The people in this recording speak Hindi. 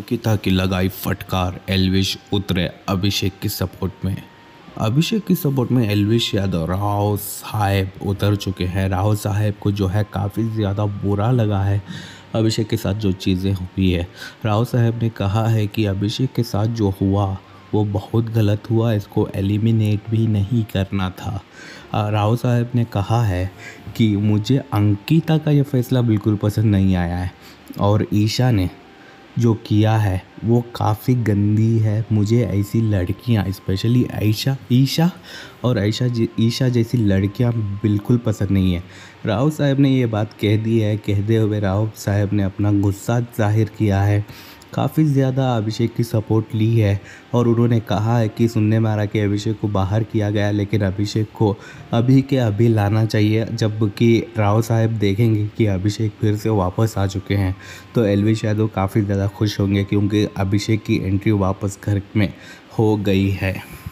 निकिता की लगाई फटकार एलविश उतरे अभिषेक की सपोर्ट में अभिषेक की सपोर्ट में एलविश यादव राव साहेब उतर चुके हैं राव साहेब को जो है काफ़ी ज़्यादा बुरा लगा है अभिषेक के साथ जो चीज़ें हुई है राव साहेब ने कहा है कि अभिषेक के साथ जो हुआ वो बहुत गलत हुआ इसको एलिमिनेट भी नहीं करना था राव साहेब ने कहा है कि मुझे अंकिता का यह फ़ैसला बिल्कुल पसंद नहीं आया है और ईशा ने जो किया है वो काफ़ी गंदी है मुझे ऐसी लड़कियाँ इस्पेशली ऐशा ईशा और जी ईशा जैसी लड़कियाँ बिल्कुल पसंद नहीं है राव साहब ने ये बात कह दी है कहते हुए राव साहब ने अपना गुस्सा ज़ाहिर किया है काफ़ी ज़्यादा अभिषेक की सपोर्ट ली है और उन्होंने कहा है कि सुनने में आ रहा कि अभिषेक को बाहर किया गया लेकिन अभिषेक को अभी के अभी लाना चाहिए जबकि राव साहब देखेंगे कि अभिषेक फिर से वापस आ चुके हैं तो एलविश यादव काफ़ी ज़्यादा खुश होंगे क्योंकि अभिषेक की एंट्री वापस घर में हो गई है